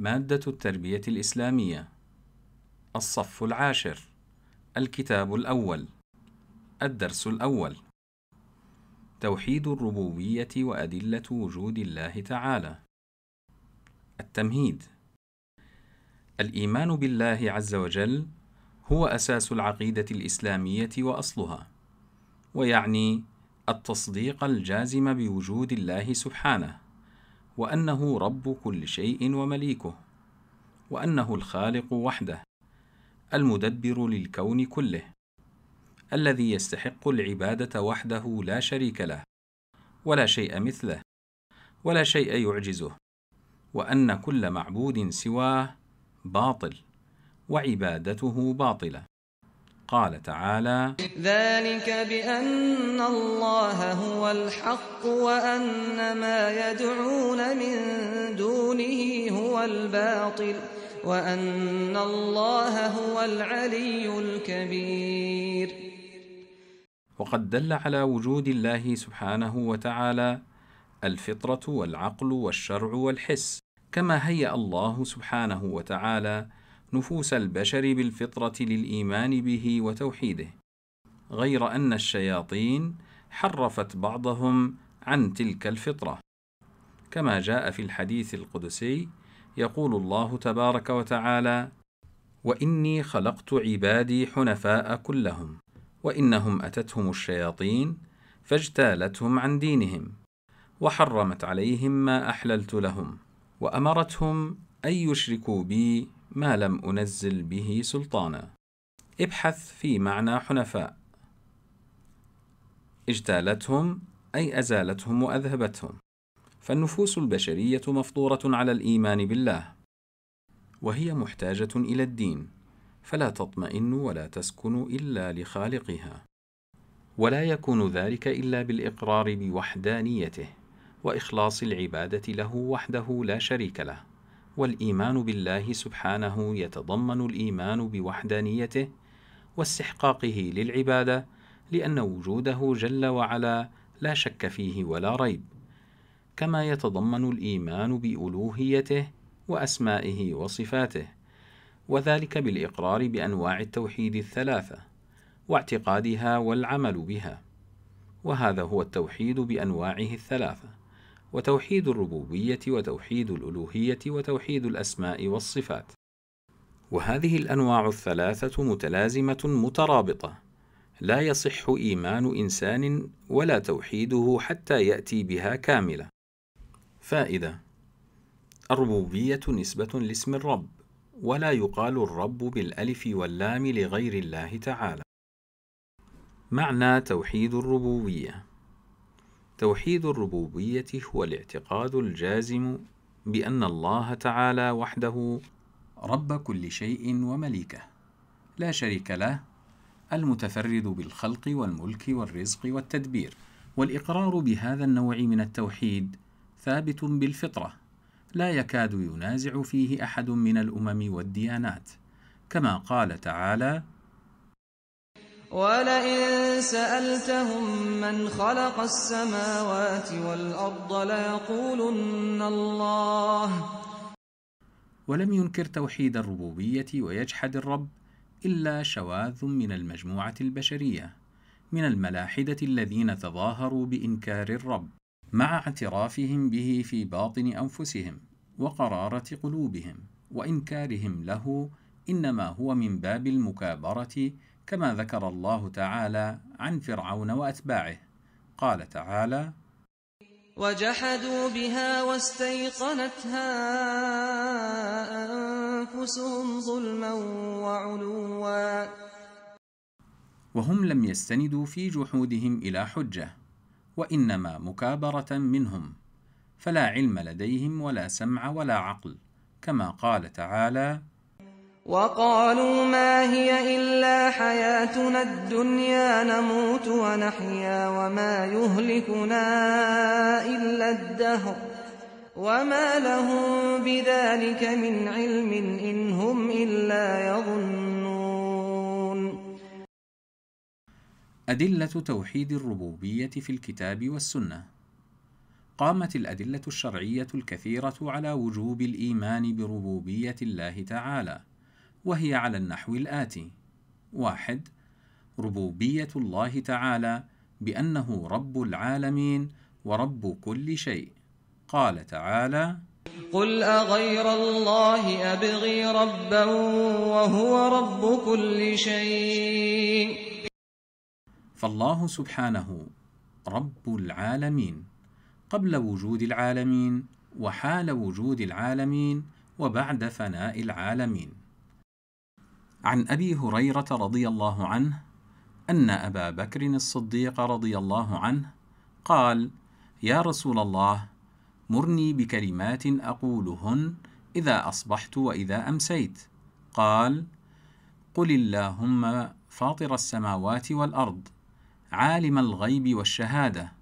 مادة التربية الإسلامية الصف العاشر الكتاب الأول الدرس الأول توحيد الربوبية وأدلة وجود الله تعالى التمهيد الإيمان بالله عز وجل هو أساس العقيدة الإسلامية وأصلها ويعني التصديق الجازم بوجود الله سبحانه وأنه رب كل شيء ومليكه وأنه الخالق وحده المدبر للكون كله الذي يستحق العبادة وحده لا شريك له ولا شيء مثله ولا شيء يعجزه وأن كل معبود سواه باطل وعبادته باطلة قال تعالى ذلك بأن الله هو الحق وأن ما يدعون من دونه هو الباطل وأن الله هو العلي الكبير وقد دل على وجود الله سبحانه وتعالى الفطرة والعقل والشرع والحس كما هيأ الله سبحانه وتعالى نفوس البشر بالفطرة للإيمان به وتوحيده، غير أن الشياطين حرفت بعضهم عن تلك الفطرة، كما جاء في الحديث القدسي يقول الله تبارك وتعالى: "وإني خلقت عبادي حنفاء كلهم، وإنهم أتتهم الشياطين فاجتالتهم عن دينهم، وحرمت عليهم ما أحللت لهم، وأمرتهم أن يشركوا بي ما لم أنزل به سلطانا ابحث في معنى حنفاء اجتالتهم أي أزالتهم وأذهبتهم فالنفوس البشرية مفطورة على الإيمان بالله وهي محتاجة إلى الدين فلا تطمئن ولا تسكن إلا لخالقها ولا يكون ذلك إلا بالإقرار بوحدانيته وإخلاص العبادة له وحده لا شريك له والايمان بالله سبحانه يتضمن الايمان بوحدانيته واستحقاقه للعباده لان وجوده جل وعلا لا شك فيه ولا ريب كما يتضمن الايمان بالوهيته واسمائه وصفاته وذلك بالاقرار بانواع التوحيد الثلاثه واعتقادها والعمل بها وهذا هو التوحيد بانواعه الثلاثه وتوحيد الربوبيه وتوحيد الالوهيه وتوحيد الاسماء والصفات وهذه الانواع الثلاثه متلازمه مترابطه لا يصح ايمان انسان ولا توحيده حتى ياتي بها كامله فائده الربوبيه نسبه لاسم الرب ولا يقال الرب بالالف واللام لغير الله تعالى معنى توحيد الربوبيه توحيد الربوبية هو الاعتقاد الجازم بأن الله تعالى وحده رب كل شيء ومليكه لا شريك له المتفرد بالخلق والملك والرزق والتدبير والاقرار بهذا النوع من التوحيد ثابت بالفطره لا يكاد ينازع فيه احد من الامم والديانات كما قال تعالى ولئن سألتهم من خلق السماوات والأرض ليقولن الله ولم ينكر توحيد الربوبية ويجحد الرب إلا شواذ من المجموعة البشرية من الملاحدة الذين تظاهروا بإنكار الرب مع اعترافهم به في باطن أنفسهم وقرارة قلوبهم وإنكارهم له إنما هو من باب المكابرة كما ذكر الله تعالى عن فرعون وأتباعه قال تعالى وجحدوا بها واستيقنتها أنفسهم ظلما وعلوا وهم لم يستندوا في جحودهم إلى حجة وإنما مكابرة منهم فلا علم لديهم ولا سمع ولا عقل كما قال تعالى وقالوا ما هي إلا حياتنا الدنيا نموت ونحيا وما يهلكنا إلا الدهر وما لهم بذلك من علم إن هم إلا يظنون أدلة توحيد الربوبية في الكتاب والسنة قامت الأدلة الشرعية الكثيرة على وجوب الإيمان بربوبية الله تعالى وهي على النحو الآتي: واحد ربوبية الله تعالى بأنه رب العالمين ورب كل شيء. قال تعالى: قل أغير الله أبغي ربا وهو رب كل شيء. فالله سبحانه رب العالمين قبل وجود العالمين وحال وجود العالمين وبعد فناء العالمين عن أبي هريرة رضي الله عنه أن أبا بكر الصديق رضي الله عنه قال: يا رسول الله مرني بكلمات أقولهن إذا أصبحت وإذا أمسيت. قال: قل اللهم فاطر السماوات والأرض، عالم الغيب والشهادة،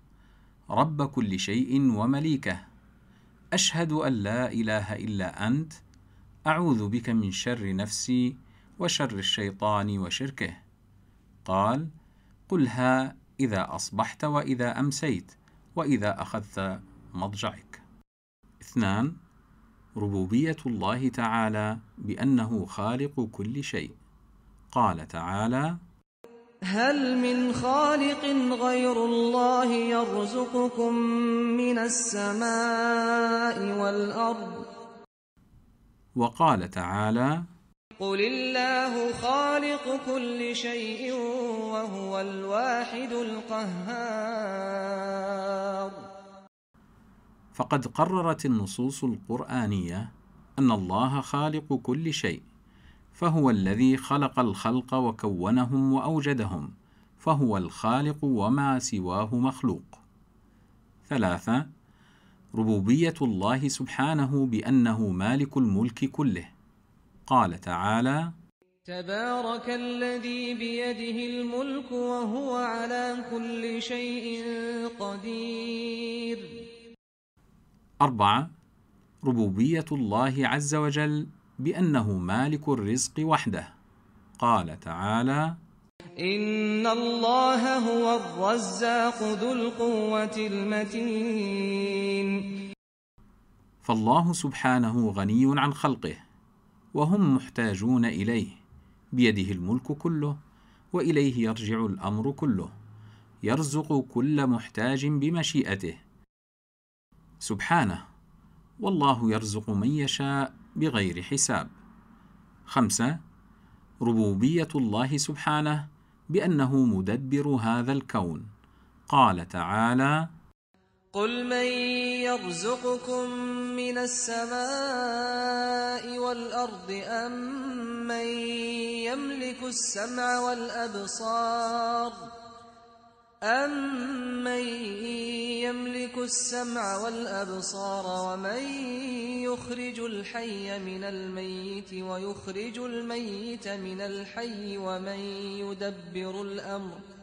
رب كل شيء ومليكه، أشهد أن لا إله إلا أنت، أعوذ بك من شر نفسي وشر الشيطان وشركه قال قلها إذا أصبحت وإذا أمسيت وإذا أخذت مضجعك اثنان ربوبية الله تعالى بأنه خالق كل شيء قال تعالى هل من خالق غير الله يرزقكم من السماء والأرض وقال تعالى قل الله خالق كل شيء وهو الواحد القهار فقد قررت النصوص القرآنية أن الله خالق كل شيء فهو الذي خلق الخلق وكونهم وأوجدهم فهو الخالق وما سواه مخلوق ثلاثة ربوبية الله سبحانه بأنه مالك الملك كله قال تعالى تبارك الذي بيده الملك وهو على كل شيء قدير أربعة ربوبية الله عز وجل بأنه مالك الرزق وحده قال تعالى إن الله هو الرزاق ذو القوة المتين فالله سبحانه غني عن خلقه وهم محتاجون إليه بيده الملك كله وإليه يرجع الأمر كله يرزق كل محتاج بمشيئته سبحانه والله يرزق من يشاء بغير حساب خمسة ربوبية الله سبحانه بأنه مدبر هذا الكون قال تعالى قل من يرزقكم من السماء والأرض أم من يملك السمع والأبصار أمن يملك السمع والأبصار ومن يخرج الحي من الميت ويخرج الميت من الحي ومن يدبر الأمر ۖ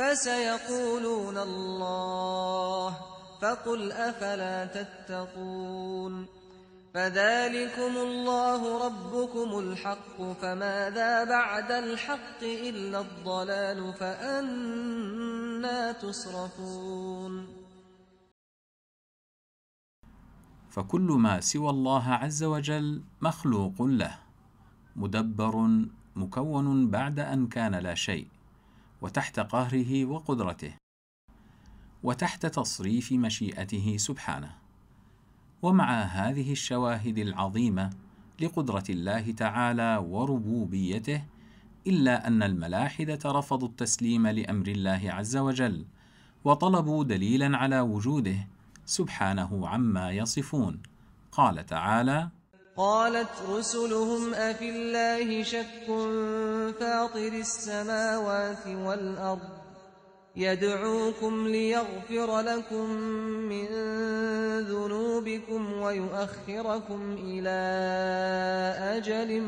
فسيقولون الله فقل أفلا تتقون فذلكم الله ربكم الحق فماذا بعد الحق إلا الضلال فأنا تصرفون فكل ما سوى الله عز وجل مخلوق له مدبر مكون بعد أن كان لا شيء وتحت قهره وقدرته وتحت تصريف مشيئته سبحانه ومع هذه الشواهد العظيمه لقدره الله تعالى وربوبيته الا ان الملاحده رفضوا التسليم لامر الله عز وجل وطلبوا دليلا على وجوده سبحانه عما يصفون قال تعالى قالت رسلهم أفي الله شك فاطر السماوات والأرض يدعوكم ليغفر لكم من ذنوبكم ويؤخركم إلى أجل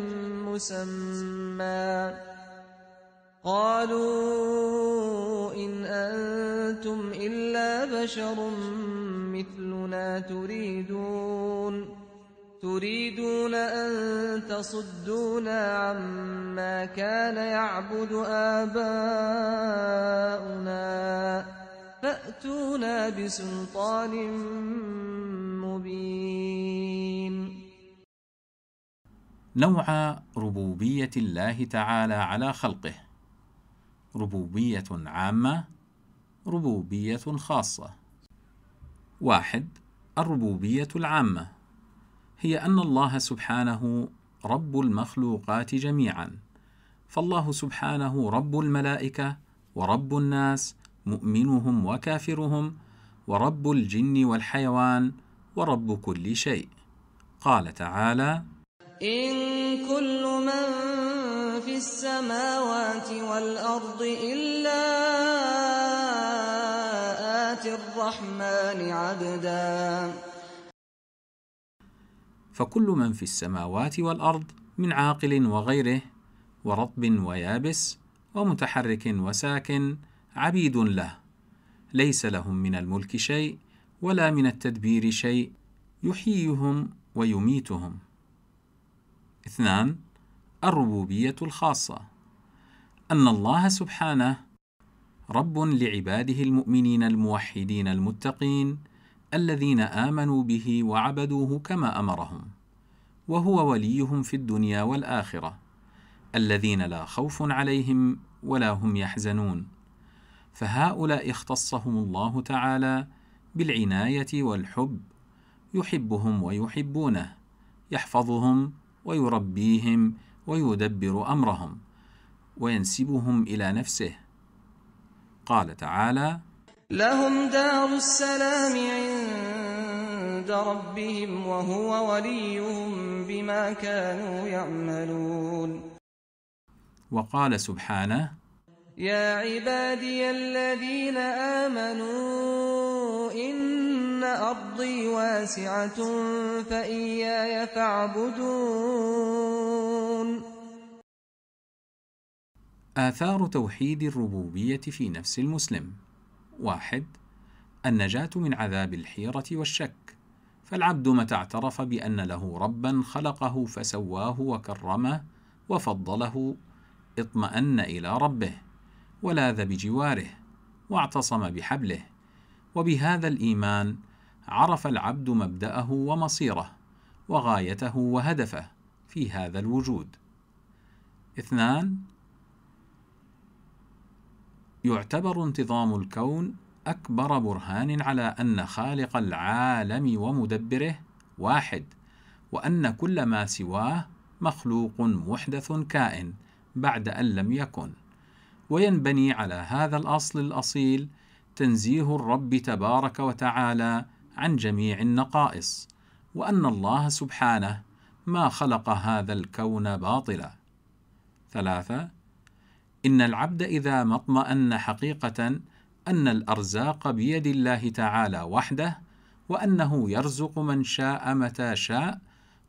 مسمى قالوا إن أنتم إلا بشر مثلنا تريدون تريدون أن تصدونا عما كان يعبد آباؤنا فأتونا بسلطان مبين نوع ربوبية الله تعالى على خلقه ربوبية عامة ربوبية خاصة واحد الربوبية العامة هي أن الله سبحانه رب المخلوقات جميعا فالله سبحانه رب الملائكة ورب الناس مؤمنهم وكافرهم ورب الجن والحيوان ورب كل شيء قال تعالى إن كل من في السماوات والأرض إلا آتي الرحمن عبداً فكل من في السماوات والأرض من عاقل وغيره ورطب ويابس ومتحرك وساكن عبيد له ليس لهم من الملك شيء ولا من التدبير شيء يحييهم ويميتهم اثنان الربوبية الخاصة أن الله سبحانه رب لعباده المؤمنين الموحدين المتقين الذين آمنوا به وعبدوه كما أمرهم وهو وليهم في الدنيا والآخرة الذين لا خوف عليهم ولا هم يحزنون فهؤلاء اختصهم الله تعالى بالعناية والحب يحبهم ويحبونه يحفظهم ويربيهم ويدبر أمرهم وينسبهم إلى نفسه قال تعالى لهم دار السلام عند ربهم وهو وليهم بما كانوا يعملون وقال سبحانه يا عبادي الذين آمنوا إن أرضي واسعة فإياي فاعبدون آثار توحيد الربوبية في نفس المسلم واحد النجاة من عذاب الحيرة والشك فالعبد متى اعترف بأن له ربا خلقه فسواه وكرمه وفضله اطمأن إلى ربه ولاذ بجواره واعتصم بحبله وبهذا الإيمان عرف العبد مبدأه ومصيره وغايته وهدفه في هذا الوجود اثنان يعتبر انتظام الكون أكبر برهان على أن خالق العالم ومدبره واحد وأن كل ما سواه مخلوق محدث كائن بعد أن لم يكن وينبني على هذا الأصل الأصيل تنزيه الرب تبارك وتعالى عن جميع النقائص وأن الله سبحانه ما خلق هذا الكون باطلا ثلاثة إن العبد إذا ما اطمأن حقيقة أن الأرزاق بيد الله تعالى وحده وأنه يرزق من شاء متى شاء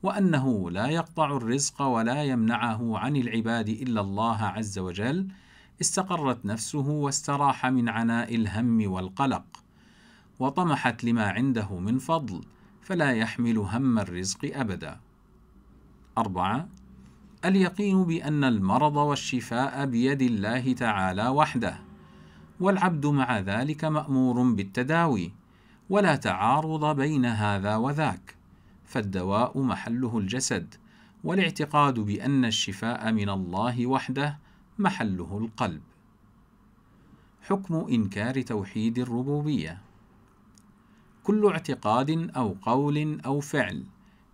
وأنه لا يقطع الرزق ولا يمنعه عن العباد إلا الله عز وجل استقرت نفسه واستراح من عناء الهم والقلق وطمحت لما عنده من فضل فلا يحمل هم الرزق أبدا أربعة اليقين بأن المرض والشفاء بيد الله تعالى وحده والعبد مع ذلك مأمور بالتداوي ولا تعارض بين هذا وذاك فالدواء محله الجسد والاعتقاد بأن الشفاء من الله وحده محله القلب حكم إنكار توحيد الربوبية كل اعتقاد أو قول أو فعل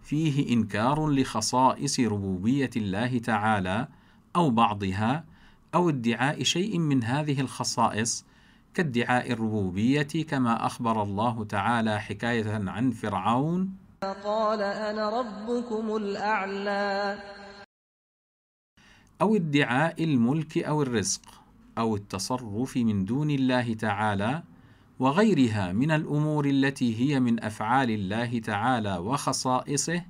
فيه إنكار لخصائص ربوبية الله تعالى أو بعضها أو ادعاء شيء من هذه الخصائص كادعاء الربوبية كما أخبر الله تعالى حكاية عن فرعون قال أنا ربكم الأعلى أو ادعاء الملك أو الرزق أو التصرف من دون الله تعالى وغيرها من الامور التي هي من افعال الله تعالى وخصائصه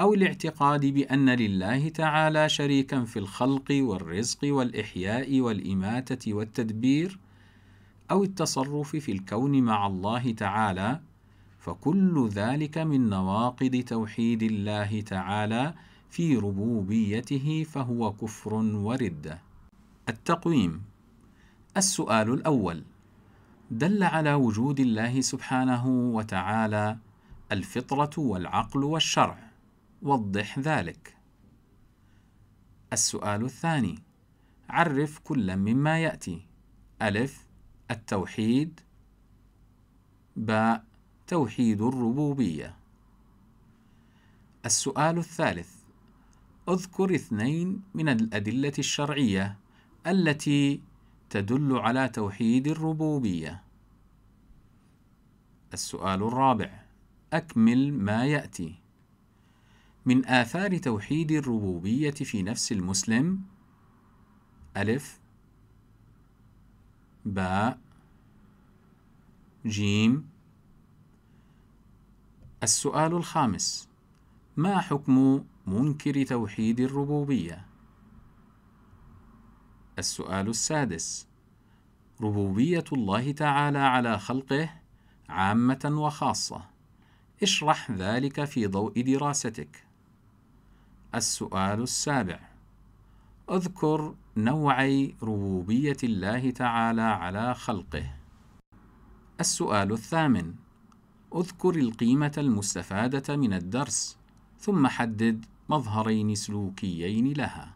او الاعتقاد بان لله تعالى شريكا في الخلق والرزق والاحياء والاماته والتدبير او التصرف في الكون مع الله تعالى فكل ذلك من نواقض توحيد الله تعالى في ربوبيته فهو كفر ورده التقويم السؤال الاول دل على وجود الله سبحانه وتعالى الفطرة والعقل والشرع وضح ذلك السؤال الثاني عرف كل مما يأتي ألف التوحيد باء توحيد الربوبية السؤال الثالث اذكر اثنين من الأدلة الشرعية التي تدل على توحيد الربوبية السؤال الرابع أكمل ما يأتي من آثار توحيد الربوبية في نفس المسلم ألف باء جيم السؤال الخامس ما حكم منكر توحيد الربوبيه السؤال السادس ربوبية الله تعالى على خلقه عامة وخاصة اشرح ذلك في ضوء دراستك السؤال السابع اذكر نوعي ربوبية الله تعالى على خلقه السؤال الثامن اذكر القيمة المستفادة من الدرس ثم حدد مظهرين سلوكيين لها